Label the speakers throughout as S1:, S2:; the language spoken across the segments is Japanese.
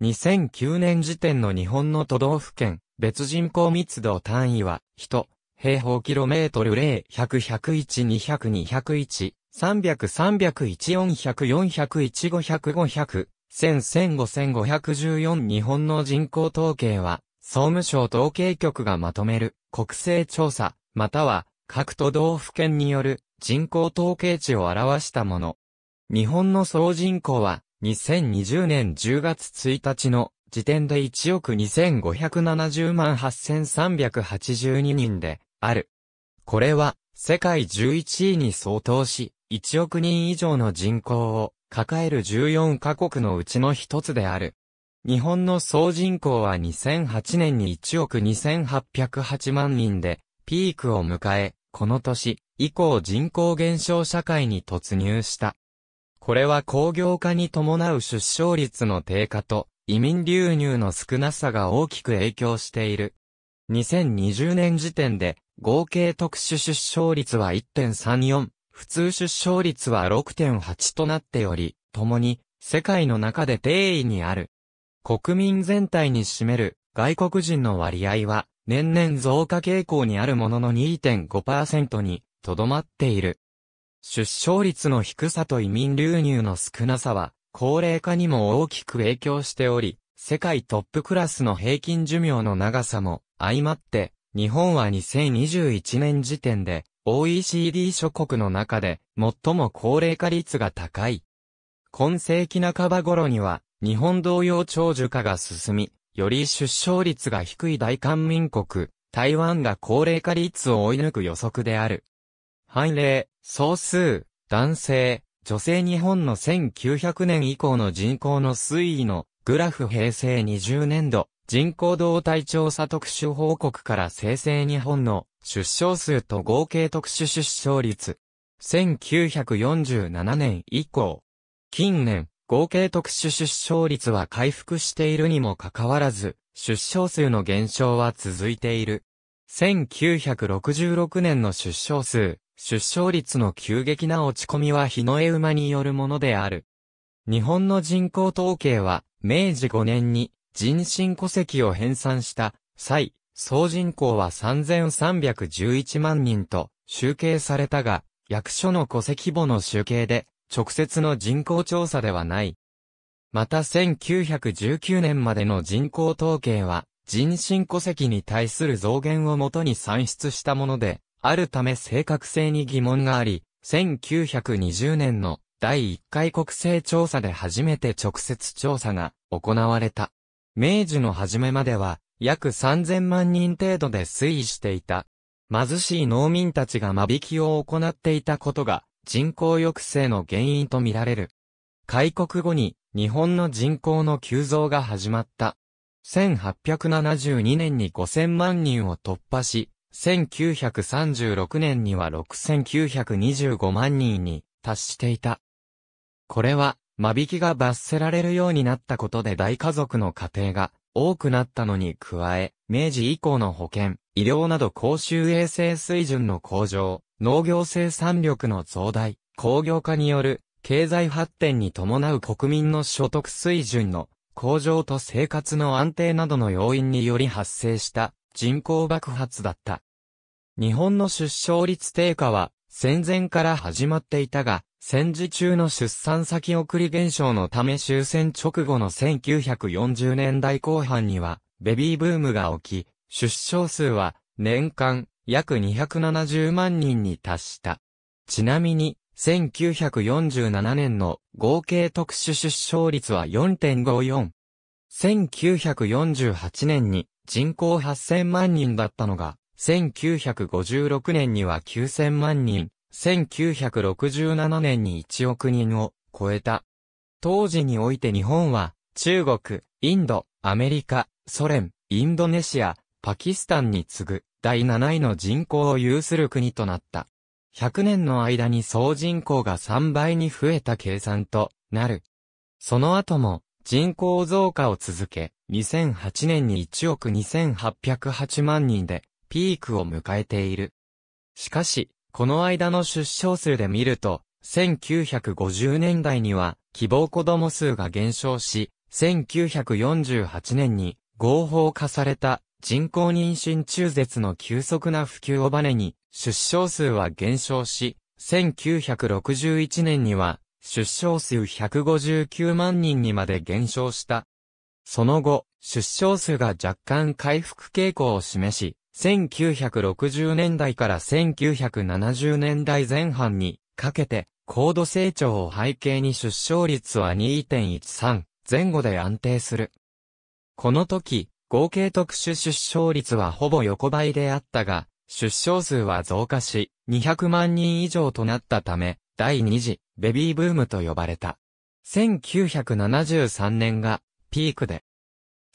S1: 2009年時点の日本の都道府県、別人口密度単位は、人、平方キロメートル0、100、101、200、201、300、3 0 1 400、400、1500、500、1000、1500、5 1 4日本の人口統計は、総務省統計局がまとめる国勢調査、または各都道府県による人口統計値を表したもの。日本の総人口は2020年10月1日の時点で1億2570万8382人である。これは世界11位に相当し、1億人以上の人口を抱える14カ国のうちの一つである。日本の総人口は2008年に1億2808万人で、ピークを迎え、この年以降人口減少社会に突入した。これは工業化に伴う出生率の低下と、移民流入の少なさが大きく影響している。2020年時点で、合計特殊出生率は1.34、普通出生率は6.8となっており、共に、世界の中で定位にある。国民全体に占める外国人の割合は、年々増加傾向にあるものの2.5%にとどまっている。出生率の低さと移民流入の少なさは、高齢化にも大きく影響しており、世界トップクラスの平均寿命の長さも相まって、日本は2021年時点で OECD 諸国の中で最も高齢化率が高い。今世紀半ば頃には日本同様長寿化が進み、より出生率が低い大韓民国、台湾が高齢化率を追い抜く予測である。反例、総数、男性、女性日本の1900年以降の人口の推移のグラフ平成20年度人口動態調査特殊報告から生成日本の出生数と合計特殊出生率。1947年以降。近年、合計特殊出生率は回復しているにもかかわらず、出生数の減少は続いている。1966年の出生数、出生率の急激な落ち込みは日の絵馬によるものである。日本の人口統計は、明治5年に人身戸籍を編纂した際、総人口は3311万人と集計されたが、役所の戸籍簿の集計で、直接の人口調査ではない。また1919年までの人口統計は、人身戸籍に対する増減をもとに算出したもので、あるため正確性に疑問があり、1920年の第1回国勢調査で初めて直接調査が行われた。明治の初めまでは約3000万人程度で推移していた。貧しい農民たちが間引きを行っていたことが人口抑制の原因とみられる。開国後に日本の人口の急増が始まった。1872年に5000万人を突破し、1936年には6925万人に達していた。これは、間引きが罰せられるようになったことで大家族の家庭が多くなったのに加え、明治以降の保険、医療など公衆衛生水準の向上、農業生産力の増大、工業化による経済発展に伴う国民の所得水準の向上と生活の安定などの要因により発生した人口爆発だった。日本の出生率低下は戦前から始まっていたが、戦時中の出産先送り現象のため終戦直後の1940年代後半には、ベビーブームが起き、出生数は年間約270万人に達した。ちなみに、1947年の合計特殊出生率は4.54。1948年に人口8000万人だったのが、1956年には9000万人、1967年に1億人を超えた。当時において日本は、中国、インド、アメリカ、ソ連、インドネシア、パキスタンに次ぐ第7位の人口を有する国となった。100年の間に総人口が3倍に増えた計算となる。その後も人口増加を続け、2008年に1億2808万人で、ピークを迎えている。しかし、この間の出生数で見ると、1950年代には、希望子供数が減少し、1948年に合法化された人工妊娠中絶の急速な普及をバネに出生数は減少し、1961年には出生数159万人にまで減少した。その後、出生数が若干回復傾向を示し、1960年代から1970年代前半にかけて高度成長を背景に出生率は2.13前後で安定する。この時、合計特殊出生率はほぼ横ばいであったが、出生数は増加し、200万人以上となったため、第2次ベビーブームと呼ばれた。1973年がピークで、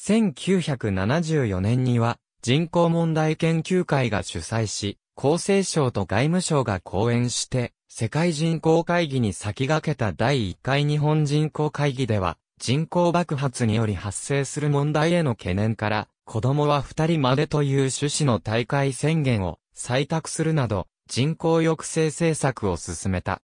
S1: 1974年には人口問題研究会が主催し、厚生省と外務省が講演して、世界人口会議に先駆けた第1回日本人口会議では、人口爆発により発生する問題への懸念から、子供は2人までという趣旨の大会宣言を採択するなど、人口抑制政策を進めた。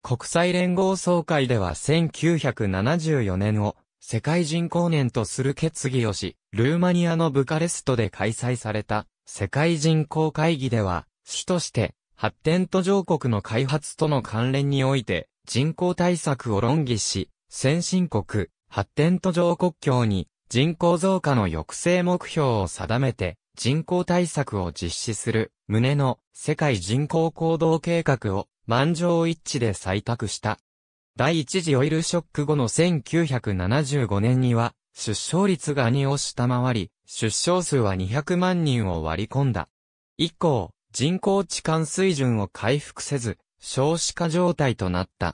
S1: 国際連合総会では1974年を世界人口年とする決議をし、ルーマニアのブカレストで開催された世界人口会議では、主として発展途上国の開発との関連において人口対策を論議し、先進国、発展途上国境に人口増加の抑制目標を定めて人口対策を実施する旨の世界人口行動計画を満場一致で採択した。第一次オイルショック後の1975年には、出生率が2を下回り、出生数は200万人を割り込んだ。以降、人口置換水準を回復せず、少子化状態となった。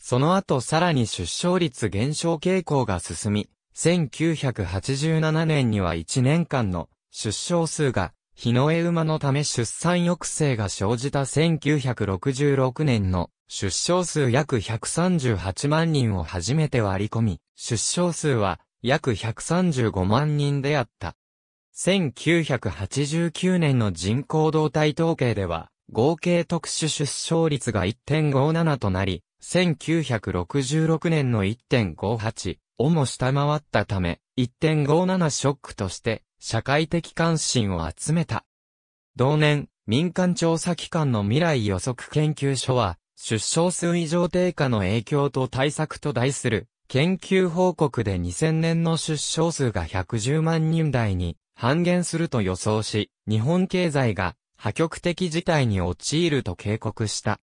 S1: その後さらに出生率減少傾向が進み、1987年には1年間の出生数が日の絵馬のため出産抑制が生じた1966年の出生数約138万人を初めて割り込み、出生数は約135万人であった。1989年の人口動態統計では、合計特殊出生率が1.57となり、1966年の1.58をも下回ったため、1.57ショックとして社会的関心を集めた。同年、民間調査機関の未来予測研究所は、出生数異常低下の影響と対策と題する研究報告で2000年の出生数が110万人台に半減すると予想し、日本経済が破局的事態に陥ると警告した。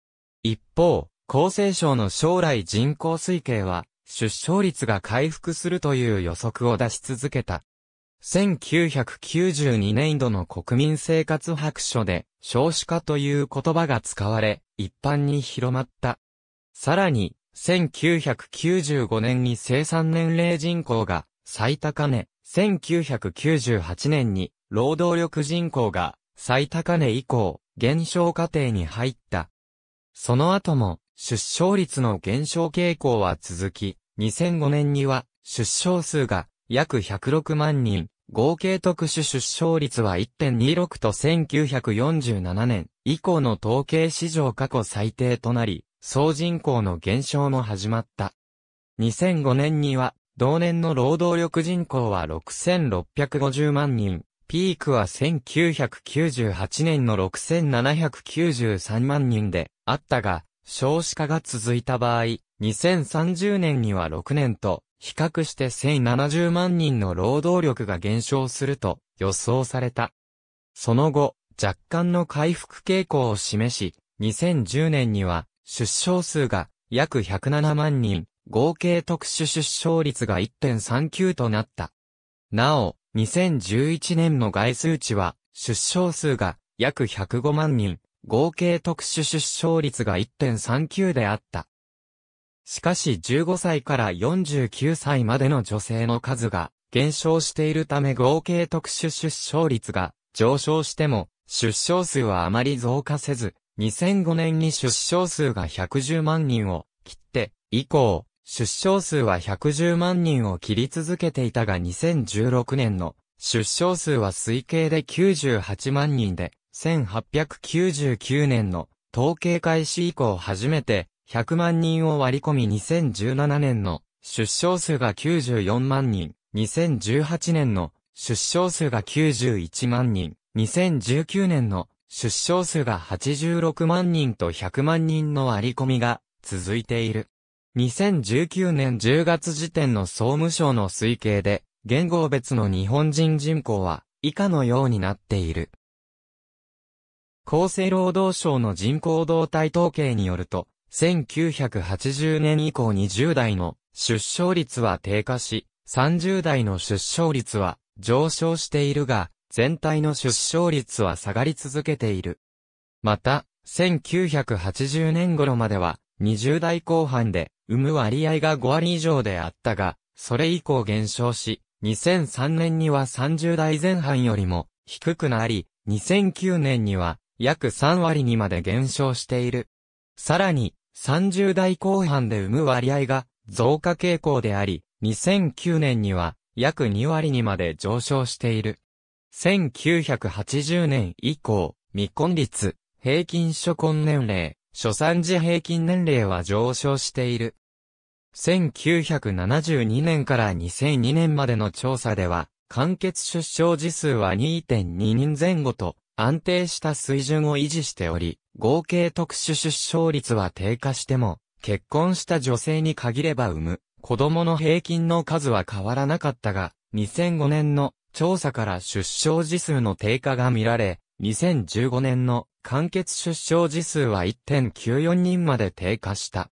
S1: 一方、厚生省の将来人口推計は、出生率が回復するという予測を出し続けた。1992年度の国民生活白書で少子化という言葉が使われ、一般に広まった。さらに、1995年に生産年齢人口が最高値、1998年に労働力人口が最高値以降、減少過程に入った。その後も出生率の減少傾向は続き、2005年には出生数が約106万人、合計特殊出生率は1.26と1947年以降の統計史上過去最低となり、総人口の減少も始まった。2005年には、同年の労働力人口は6650万人、ピークは1998年の6793万人であったが、少子化が続いた場合、2030年には6年と比較して1070万人の労働力が減少すると予想された。その後、若干の回復傾向を示し、2010年には出生数が約107万人、合計特殊出生率が1.39となった。なお、2011年の外数値は、出生数が約105万人、合計特殊出生率が1.39であった。しかし15歳から49歳までの女性の数が減少しているため合計特殊出生率が上昇しても出生数はあまり増加せず、2005年に出生数が110万人を切って以降、出生数は110万人を切り続けていたが2016年の出生数は推計で98万人で、1899年の統計開始以降初めて100万人を割り込み2017年の出生数が94万人、2018年の出生数が91万人、2019年の出生数が86万人と100万人の割り込みが続いている。2019年10月時点の総務省の推計で、言語別の日本人人口は以下のようになっている。厚生労働省の人口動態統計によると、1980年以降20代の出生率は低下し、30代の出生率は上昇しているが、全体の出生率は下がり続けている。また、1980年頃までは、20代後半で、産む割合が5割以上であったが、それ以降減少し、2003年には30代前半よりも低くなり、2009年には約3割にまで減少している。さらに、30代後半で産む割合が増加傾向であり、2009年には約2割にまで上昇している。1980年以降、未婚率、平均初婚年齢、初産時平均年齢は上昇している。1972年から2002年までの調査では、完結出生時数は2.2人前後と安定した水準を維持しており、合計特殊出生率は低下しても、結婚した女性に限れば産む、子供の平均の数は変わらなかったが、2005年の調査から出生時数の低下が見られ、2015年の完結出生時数は1.94人まで低下した。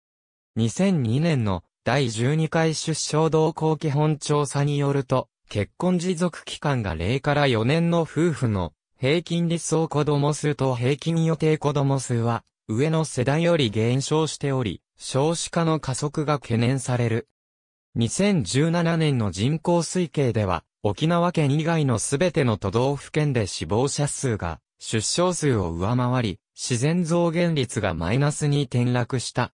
S1: 2002年の第12回出生動向基本調査によると、結婚持続期間が0から4年の夫婦の平均理想子供数と平均予定子供数は、上の世代より減少しており、少子化の加速が懸念される。2017年の人口推計では、沖縄県以外のすべての都道府県で死亡者数が、出生数を上回り、自然増減率がマイナスに転落した。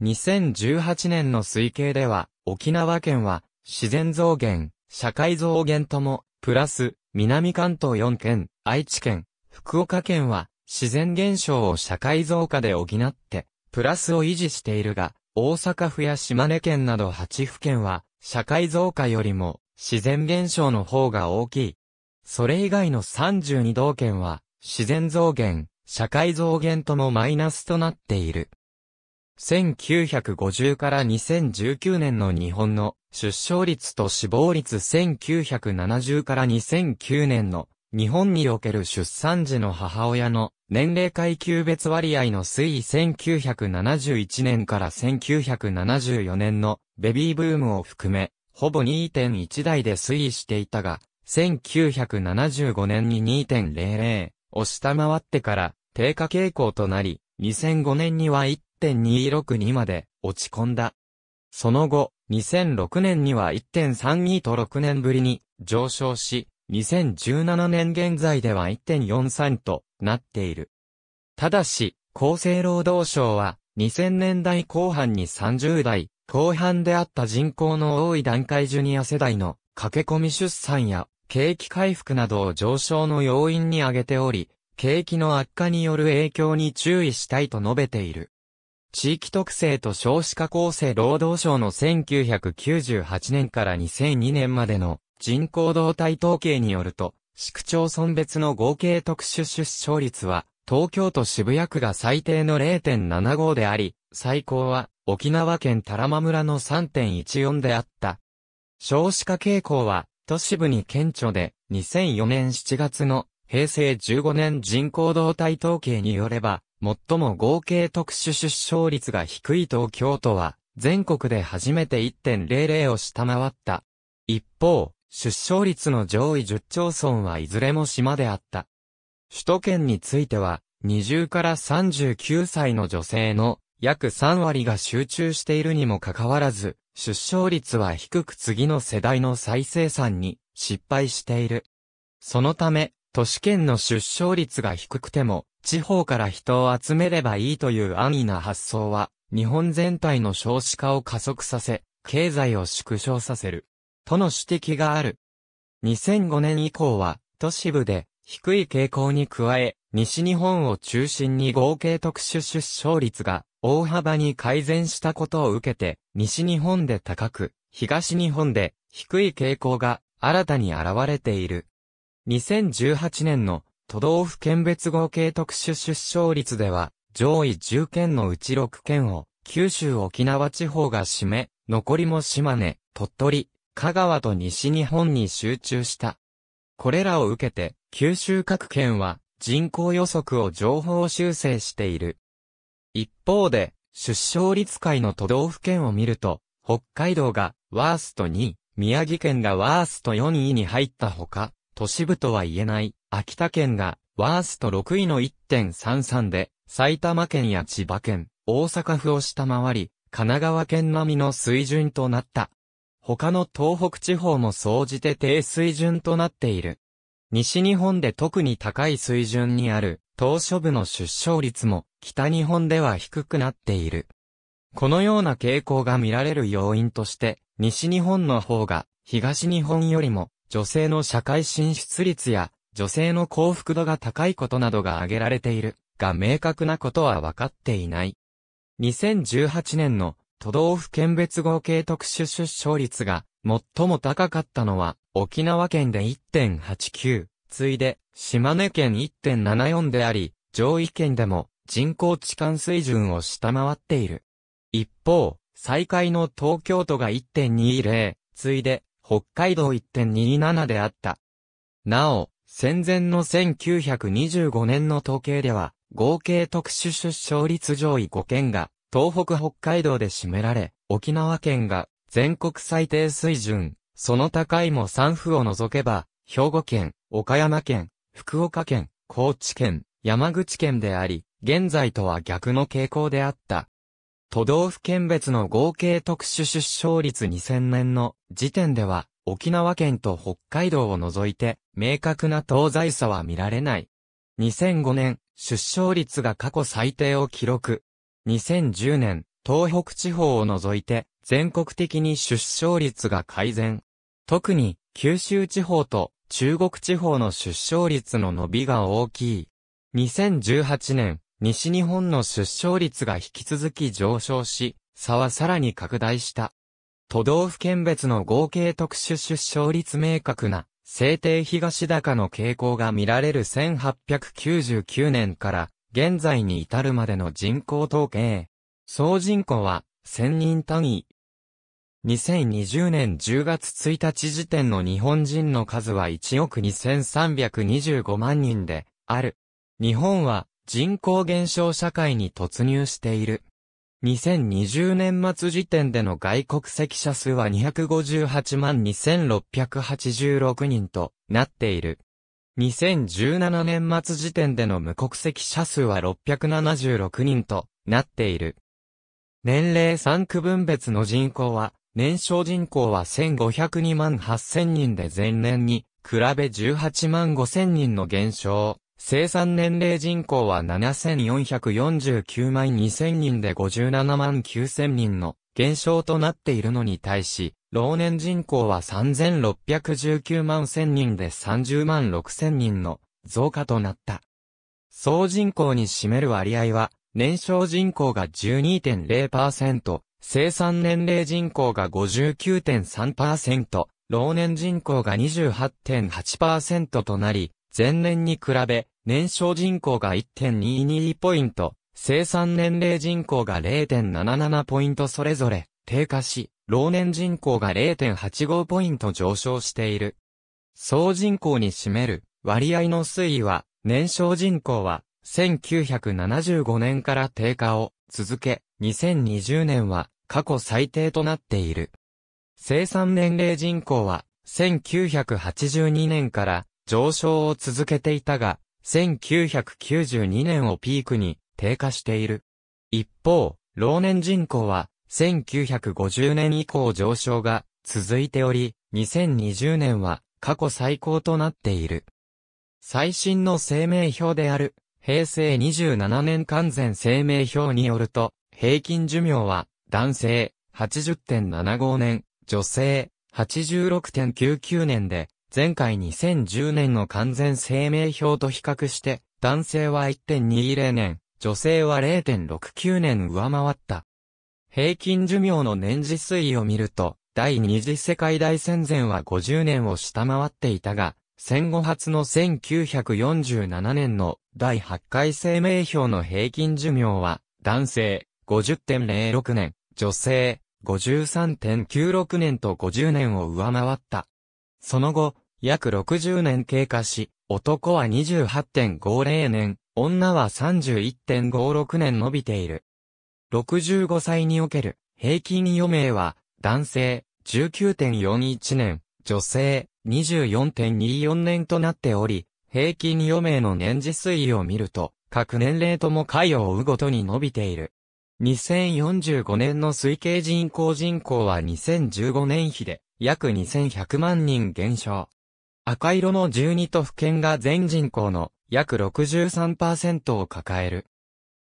S1: 2018年の推計では、沖縄県は、自然増減、社会増減とも、プラス、南関東4県、愛知県、福岡県は、自然現象を社会増加で補って、プラスを維持しているが、大阪府や島根県など8府県は、社会増加よりも、自然現象の方が大きい。それ以外の32道県は、自然増減、社会増減ともマイナスとなっている。1950から2019年の日本の出生率と死亡率1970から2009年の日本における出産時の母親の年齢階級別割合の推移1971年から1974年のベビーブームを含め、ほぼ2.1台で推移していたが、1975年に2.00を下回ってから低下傾向となり、2005年には1 1.262まで落ち込んだ。その後、2006年には1.32と6年ぶりに上昇し、2017年現在では1.43となっている。ただし、厚生労働省は2000年代後半に30代後半であった人口の多い段階ジュニア世代の駆け込み出産や景気回復などを上昇の要因に挙げており、景気の悪化による影響に注意したいと述べている。地域特性と少子化厚生労働省の1998年から2002年までの人口動態統計によると、市区町村別の合計特殊出生率は、東京都渋谷区が最低の0.75であり、最高は沖縄県多良間村の3.14であった。少子化傾向は、都市部に顕著で、2004年7月の平成15年人口動態統計によれば、最も合計特殊出生率が低い東京都は、全国で初めて1.00を下回った。一方、出生率の上位10町村はいずれも島であった。首都圏については、20から39歳の女性の約3割が集中しているにもかかわらず、出生率は低く次の世代の再生産に失敗している。そのため、都市圏の出生率が低くても、地方から人を集めればいいという安易な発想は、日本全体の少子化を加速させ、経済を縮小させる。との指摘がある。2005年以降は、都市部で、低い傾向に加え、西日本を中心に合計特殊出生率が大幅に改善したことを受けて、西日本で高く、東日本で低い傾向が新たに現れている。2018年の都道府県別合計特殊出生率では、上位10県のうち6県を、九州沖縄地方が占め、残りも島根、鳥取、香川と西日本に集中した。これらを受けて、九州各県は、人口予測を情報修正している。一方で、出生率界の都道府県を見ると、北海道がワースト2位、宮城県がワースト4位に入ったほか、都市部とは言えない、秋田県が、ワースト6位の1.33で、埼玉県や千葉県、大阪府を下回り、神奈川県並みの水準となった。他の東北地方も総じて低水準となっている。西日本で特に高い水準にある、島し部の出生率も、北日本では低くなっている。このような傾向が見られる要因として、西日本の方が、東日本よりも、女性の社会進出率や、女性の幸福度が高いことなどが挙げられている、が明確なことは分かっていない。2018年の都道府県別合計特殊出生率が最も高かったのは沖縄県で1.89、次いで島根県1.74であり、上位県でも人口置換水準を下回っている。一方、最下位の東京都が1.20、次いで北海道1.27であった。なお、戦前の1925年の統計では、合計特殊出生率上位5県が、東北北海道で占められ、沖縄県が全国最低水準、その高いも3府を除けば、兵庫県、岡山県、福岡県、高知県、山口県であり、現在とは逆の傾向であった。都道府県別の合計特殊出生率2000年の時点では、沖縄県と北海道を除いて、明確な東西差は見られない。2005年、出生率が過去最低を記録。2010年、東北地方を除いて、全国的に出生率が改善。特に、九州地方と中国地方の出生率の伸びが大きい。2018年、西日本の出生率が引き続き上昇し、差はさらに拡大した。都道府県別の合計特殊出生率明確な、制定東高の傾向が見られる1899年から、現在に至るまでの人口統計。総人口は、1000人単位。2020年10月1日時点の日本人の数は1億2325万人で、ある。日本は、人口減少社会に突入している。2020年末時点での外国籍者数は258万2686人となっている。2017年末時点での無国籍者数は676人となっている。年齢3区分別の人口は、年少人口は1502万8000人で前年に比べ18万5000人の減少。生産年齢人口は7449万2000人で57万9000人の減少となっているのに対し、老年人口は3619万1000人で30万6000人の増加となった。総人口に占める割合は、年少人口が12.0%、生産年齢人口が59.3%、老年人口が28.8%となり、前年に比べ、年少人口が1.22ポイント、生産年齢人口が0.77ポイントそれぞれ低下し、老年人口が0.85ポイント上昇している。総人口に占める割合の推移は、年少人口は1975年から低下を続け、2020年は過去最低となっている。生産年齢人口は1982年から上昇を続けていたが、1992年をピークに低下している。一方、老年人口は1950年以降上昇が続いており、2020年は過去最高となっている。最新の生命表である平成27年完全生命表によると、平均寿命は男性80.75年、女性86.99年で前回2010年の完全生命表と比較して、男性は1.20年、女性は0.69年上回った。平均寿命の年次推移を見ると、第二次世界大戦前は50年を下回っていたが、戦後初の1947年の第8回生命表の平均寿命は、男性50.06年、女性53.96年と50年を上回った。その後、約60年経過し、男は28.50年、女は31.56年伸びている。65歳における平均余命は、男性19.41年、女性24.24年となっており、平均余命の年次推移を見ると、各年齢とも回を追うごとに伸びている。2045年の推計人口人口は2015年比で約2100万人減少。赤色の12都府県が全人口の約63%を抱える。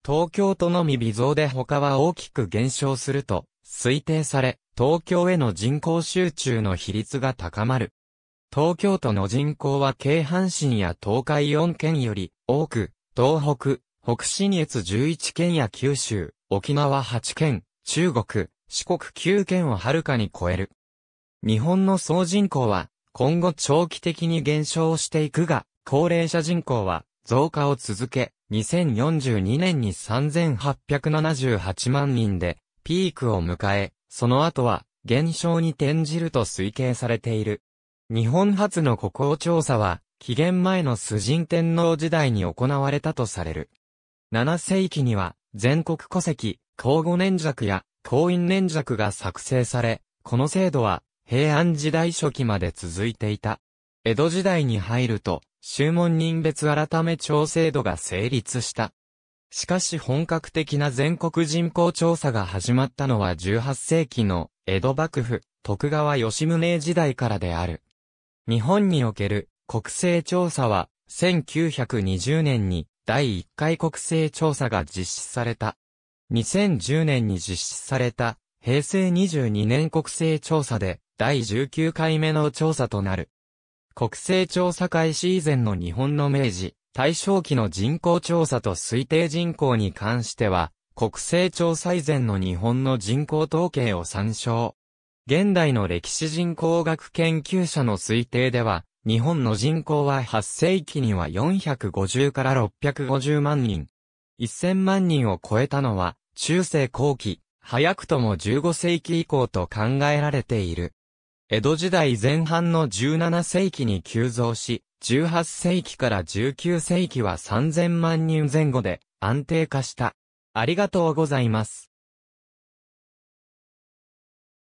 S1: 東京都のみ微増で他は大きく減少すると推定され、東京への人口集中の比率が高まる。東京都の人口は京阪神や東海4県より多く、東北、北信越11県や九州、沖縄8県、中国、四国9県をはるかに超える。日本の総人口は今後長期的に減少していくが、高齢者人口は増加を続け、2042年に3878万人でピークを迎え、その後は減少に転じると推計されている。日本初の国王調査は、紀元前の崇神天皇時代に行われたとされる。7世紀には、全国戸籍、交互年弱や、婚姻年弱が作成され、この制度は、平安時代初期まで続いていた。江戸時代に入ると、宗門人別改め調制度が成立した。しかし本格的な全国人口調査が始まったのは18世紀の江戸幕府、徳川吉宗時代からである。日本における国勢調査は1920年に第1回国勢調査が実施された。2010年に実施された平成22年国勢調査で第19回目の調査となる。国勢調査開始以前の日本の明治、大正期の人口調査と推定人口に関しては、国勢調査以前の日本の人口統計を参照。現代の歴史人口学研究者の推定では、日本の人口は8世紀には450から650万人。1000万人を超えたのは、中世後期、早くとも15世紀以降と考えられている。江戸時代前半の17世紀に急増し、18世紀から19世紀は3000万人前後で安定化した。ありがとうございます。